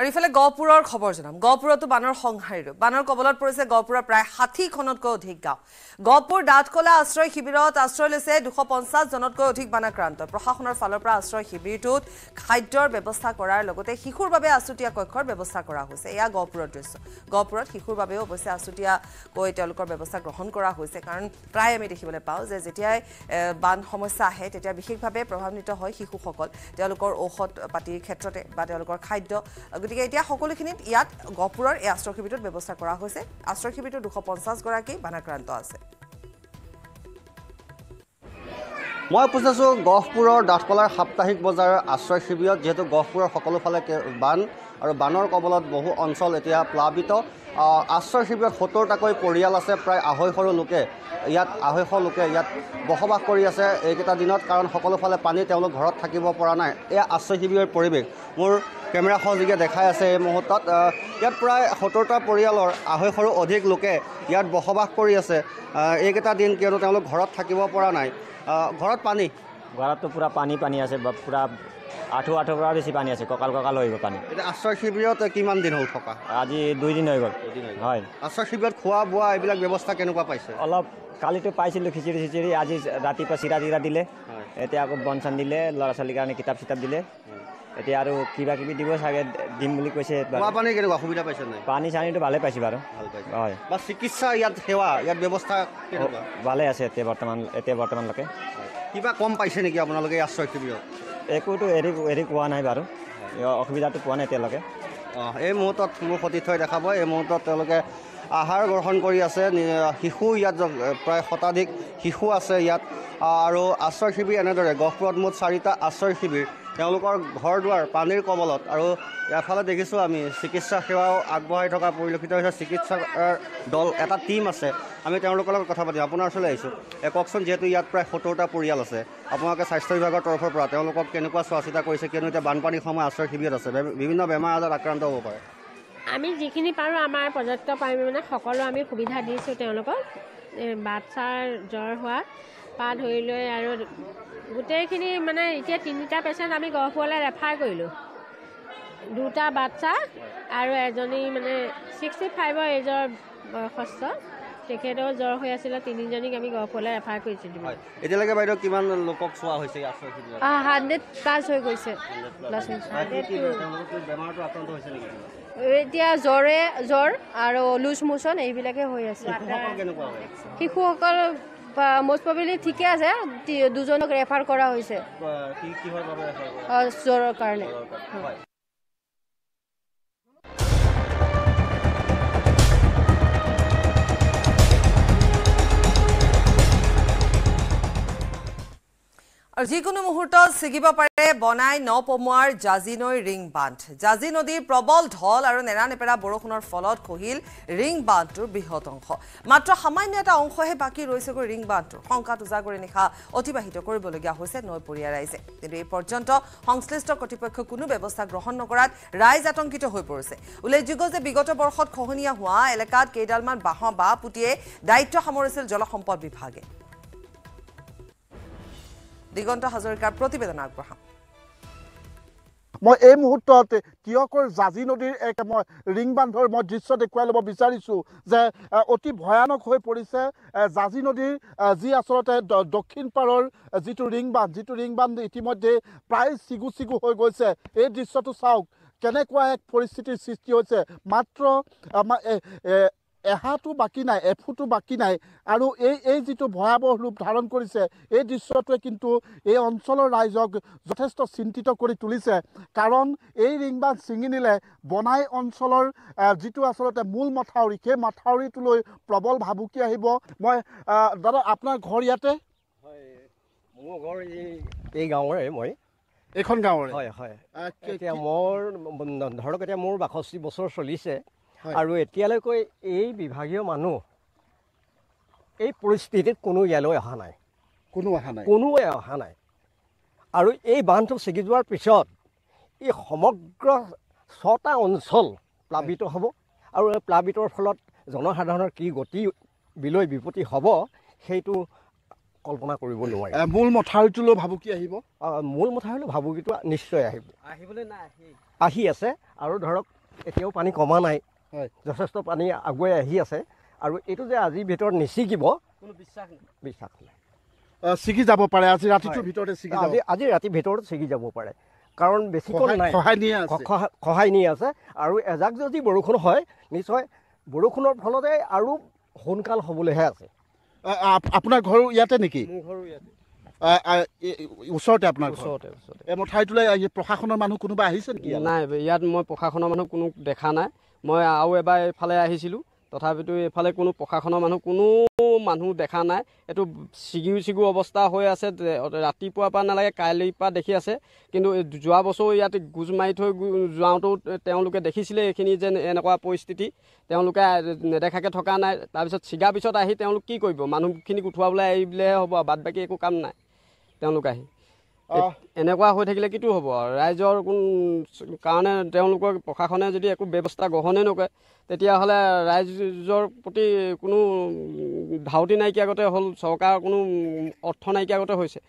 আৰু ইফালে গহপুৰৰ খবৰ জনাম গহপুৰতো বানৰ সংহাৰি বানৰ কবলত পৰিছে গহপুৰৰ প্ৰায় ষাঠিখনতকৈ অধিক গাঁও গহপুৰ দাঁতকলা আশ্ৰয় শিবিৰত আশ্ৰয় লৈছে দুশ পঞ্চাছজনতকৈ অধিক বানাক্ৰান্ত প্ৰশাসনৰ ফালৰ পৰা আশ্ৰয় শিবিৰটোত খাদ্যৰ ব্যৱস্থা কৰাৰ লগতে শিশুৰ বাবে আছুতীয়া কক্ষৰ ব্যৱস্থা কৰা হৈছে এয়া গহপুৰৰ দৃশ্য গহপুৰত শিশুৰ বাবেও অৱশ্যে আছুতীয়াকৈ তেওঁলোকৰ ব্যৱস্থা গ্ৰহণ কৰা হৈছে কাৰণ প্ৰায় আমি দেখিবলৈ পাওঁ যে যেতিয়াই বান সমস্যা আহে তেতিয়া বিশেষভাৱে প্ৰভাৱান্বিত হয় শিশুসকল তেওঁলোকৰ ঔষধ পাতিৰ ক্ষেত্ৰতে বা তেওঁলোকৰ খাদ্য গতিকে এতিয়া সকলোখিনিত ইয়াত গহপুৰৰ এই আশ্ৰয় শিবিৰটোত ব্যৱস্থা কৰা হৈছে আশ্ৰয় শিবিৰটোত দুশ পঞ্চাছগৰাকী বানাক্ৰান্ত আছে মই পুজাইছোঁ গহপুৰৰ ডাঠকলাৰ সাপ্তাহিক বজাৰৰ আশ্ৰয় শিবিৰত যিহেতু গহপুৰৰ সকলোফালে বান আৰু বানৰ কবলত বহু অঞ্চল এতিয়া প্লাৱিত আশ্ৰয় শিবিৰত সত্তৰটাকৈ পৰিয়াল আছে প্ৰায় আঢ়ৈশৰো লোকে ইয়াত আঢ়ৈশ লোকে ইয়াত বসবাস কৰি আছে এইকেইটা দিনত কাৰণ সকলোফালে পানী তেওঁলোক ঘৰত থাকিব পৰা নাই এয়া আশ্ৰয় শিবিৰৰ পৰিৱেশ মোৰ কেমেৰা সহযোগে দেখাই আছে এই মুহূৰ্তত ইয়াত প্ৰায় সত্তৰটা পৰিয়ালৰ আঢ়ৈশৰো অধিক লোকে ইয়াত বসবাস কৰি আছে এইকেইটা দিন কিয়নো তেওঁলোক ঘৰত থাকিব পৰা নাই ঘৰত পানী ঘৰততো পূৰা পানী পানী আছে পূৰা আঠু আঠুৰ পৰা বেছি পানী আছে কঁকাল কঁকাল হৈ গ'ল পানী এতিয়া আশ্ৰয় শিবিৰত কিমান দিন হ'ল থকা আজি দুই দিন হৈ গ'ল হয় আশ্ৰয় শিবিৰত খোৱা বোৱা এইবিলাক ব্যৱস্থা কেনেকুৱা পাইছে অলপ কালিতো পাইছিলোঁ খিচিৰি চিচিৰি আজি ৰাতিপুৱা চিৰা তিৰা দিলে এতিয়া আকৌ বন চান দিলে ল'ৰা ছোৱালীৰ কাৰণে কিতাপ চিতাপ দিলে এতিয়া আৰু কিবা কিবি দিব চাগে দিম বুলি কৈছে পানী কেনেকুৱা সুবিধা পাইছে নাই পানী চানীটো ভালে পাইছে বাৰু হয় বা চিকিৎসা ইয়াত সেৱা ইয়াত ব্যৱস্থা ভালে আছে এতিয়া বৰ্তমান এতিয়া বৰ্তমানলৈকে কিবা কম পাইছে নেকি আপোনালোকে আশ্ৰয় শিবিৰত একোতো এৰি এৰি পোৱা নাই বাৰু অসুবিধাটো পোৱা নাই এতিয়ালৈকে অঁ এই মুহূৰ্তত মোৰ সতীৰ্থই দেখাব এই মুহূৰ্তত তেওঁলোকে আহাৰ গ্ৰহণ কৰি আছে শিশু ইয়াত প্ৰায় শতাধিক শিশু আছে ইয়াত আৰু আশ্ৰয় শিবিৰ এনেদৰে গহপুৰত মুঠ চাৰিটা আশ্ৰয় শিবিৰ তেওঁলোকৰ ঘৰ দুৱাৰ পানীৰ কবলত আৰু এফালে দেখিছোঁ আমি চিকিৎসা সেৱাও আগবঢ়াই থকা পৰিলক্ষিত হৈছে চিকিৎসাৰ দল এটা টীম আছে আমি তেওঁলোকৰ লগত কথা পাতিম আপোনাৰ ওচৰলৈ আহিছোঁ কওকচোন যিহেতু ইয়াত প্ৰায় সত্তৰটা পৰিয়াল আছে আপোনালোকে স্বাস্থ্য বিভাগৰ তৰফৰ পৰা তেওঁলোকক কেনেকুৱা চোৱা চিতা কৰিছে কিয়নো এতিয়া বানপানীৰ সময় আশ্ৰয় শিবিৰত আছে বিভিন্ন বেমাৰ আজাৰত আক্ৰান্ত হ'ব পাৰে আমি যিখিনি পাৰোঁ আমাৰ পৰ্যাপ্ত পাৰিম মানে সকলো আমি সুবিধা দিছোঁ তেওঁলোকক বাট চাৰ জ্বৰ হোৱা পা ধৰি লৈ আৰু গোটেইখিনি মানে এতিয়া তিনিটা পেচেণ্ট আমি গহপুৰলৈ ৰেফাৰ কৰিলোঁ দুটা বাচ্চা আৰু এজনী মানে ছিক্সটি ফাইভৰ এজৰ বয়সস্থ তেখেতৰ জ্বৰ হৈ আছিলে তিনিজনীক আমি গহপুৰলৈ ৰেফাৰ কৰিছিলোঁ এতিয়ালৈকে বাইদেউ কিমান লোকক চোৱা হৈছে হাণ্ড্ৰেড প্লাছ হৈ গৈছে এতিয়া জ্বৰে জ্বৰ আৰু লুজ মোচন এইবিলাকে হৈ আছে শিশুসকল মষ্ট প্ৰবেলি ঠিকে আছে দুজনক ৰেফাৰ কৰা হৈছে জ্বৰৰ কাৰণে যিকোনো মুহূৰ্তত ছিগিব পাৰে বনাই নপমোৱাৰ জাজি নৈ ৰিং বান্ধ জাজি নদীৰ প্ৰবল ঢল আৰু নেৰানেপেৰা বৰষুণৰ ফলত খহিল ৰিং বান্ধটোৰ বৃহৎ অংশ মাত্ৰ সামান্য এটা অংশহে বাকী ৰৈছেগৈ ৰিং বান্ধটো শংকাত উজাগৰি নিশা অতিবাহিত কৰিবলগীয়া হৈছে নৈপৰীয়া ৰাইজে কিন্তু এই পৰ্যন্ত সংশ্লিষ্ট কৰ্তৃপক্ষ কোনো ব্যৱস্থা গ্ৰহণ নকৰাত ৰাইজ আতংকিত হৈ পৰিছে উল্লেখযোগ্য যে বিগত বৰ্ষত খহনীয়া হোৱা এলেকাত কেইডালমান বাঁহ বাহ পুতিয়ে দায়িত্ব সামৰিছিল জলসম্পদ বিভাগে দিগন্ত হাজৰিকাৰ প্ৰতিবেদন আগবঢ়াম মই এই মুহূৰ্তত তিয়কৰ জাজি নদীৰ এক মই ৰিং বান্ধৰ মই দৃশ্য দেখুৱাই ল'ব বিচাৰিছোঁ যে অতি ভয়ানক হৈ পৰিছে জাজি নদীৰ যি আচলতে দক্ষিণ পাৰৰ যিটো ৰিং বান্ধ যিটো ৰিং বান্ধ ইতিমধ্যে প্ৰায় চিগু চিগু হৈ গৈছে এই দৃশ্যটো চাওক কেনেকুৱা এক পৰিস্থিতিৰ সৃষ্টি হৈছে মাত্ৰ এহাটো বাকী নাই এফুটো বাকী নাই আৰু এই এই যিটো ভয়াৱহ ৰূপ ধাৰণ কৰিছে এই দৃশ্যটোৱে কিন্তু এই অঞ্চলৰ ৰাইজক যথেষ্ট চিন্তিত কৰি তুলিছে কাৰণ এই ৰিংবান ছিঙি নিলে বনাই অঞ্চলৰ যিটো আচলতে মূল মাথাউৰি সেই মাথাউৰিটোলৈ প্ৰবল ভাবুকি আহিব মই দাদা আপোনাৰ ঘৰ ইয়াতে এইখন গাঁৱৰে হয় হয় এতিয়া মোৰ ধৰক এতিয়া মোৰ বাষষ্ঠি বছৰ চলিছে আৰু এতিয়ালৈকে এই বিভাগীয় মানুহ এই পৰিস্থিতিত কোনো ইয়ালৈ অহা নাই কোনো অহা নাই কোনোৱে অহা নাই আৰু এই বান্ধটো ছিগি যোৱাৰ পিছত এই সমগ্ৰ ছটা অঞ্চল প্লাৱিত হ'ব আৰু এই প্লাৱিতৰ ফলত জনসাধাৰণৰ কি গতি বিলয় বিপত্তি হ'ব সেইটো কল্পনা কৰিব নোৱাৰি মূল মথাউৰিটোলৈ ভাবুকি আহিব মূল মথাউৰিলৈ ভাবুকিটো নিশ্চয় আহিব আহিবলৈ নাই আহি আছে আৰু ধৰক এতিয়াও পানী কমা নাই হয় যথেষ্ট পানী আগুৱাই আহি আছে আৰু এইটো যে আজিৰ ভিতৰত নিচিগিব কোনো বিশ্বাস নাই বিশ্বাস নাই ছিগি যাব পাৰে আজি ৰাতিটোৰ ভিতৰতে ছিগি আজি আজি ৰাতিৰ ভিতৰতে ছিগি যাব পাৰে কাৰণ বেছিকৈ নাই সহায় নিয়ে সহায় নিয়ে আছে আৰু এজাক যদি বৰষুণ হয় নিশ্চয় বৰষুণৰ ফলতে আৰু সোনকাল হ'বলৈহে আছে আপোনাৰ ঘৰ ইয়াতে নেকি ওচৰতে আপোনাৰ ওচৰতে ওচৰতে এই মঠাইটোলৈ প্ৰশাসনৰ মানুহ কোনোবা আহিছে নেকি নাই ইয়াত মই প্ৰশাসনৰ মানুহ কোনো দেখা নাই মই আৰু এবাৰ এইফালে আহিছিলোঁ তথাপিতো এইফালে কোনো প্ৰশাসনৰ মানুহ কোনো মানুহ দেখা নাই এইটো চিগিউ চিগিউ অৱস্থা হৈ আছে ৰাতিপুৱাৰ পৰা নালাগে কাইলৈ পৰা দেখি আছে কিন্তু যোৱা বছৰ ইয়াত গোজ মাৰি থৈ যাওঁতেও তেওঁলোকে দেখিছিলে এইখিনি যেন এনেকুৱা পৰিস্থিতি তেওঁলোকে নেদেখাকৈ থকা নাই তাৰপিছত চিগাৰ পিছত আহি তেওঁলোক কি কৰিব মানুহখিনিক উঠোৱাবলৈ আহিবলৈহে হ'ব আৰু বাদ বাকী একো কাম নাই তেওঁলোক আহি এনেকুৱা হৈ থাকিলে কিটো হ'ব আৰু ৰাইজৰ কোন কাৰণে তেওঁলোকৰ প্ৰশাসনে যদি একো ব্যৱস্থা গ্ৰহণেই নকৰে তেতিয়াহ'লে ৰাইজৰ প্ৰতি কোনো ধাউতি নাইকিয়াগতে হ'ল চৰকাৰৰ কোনো অৰ্থ নাইকিয়াগতে হৈছে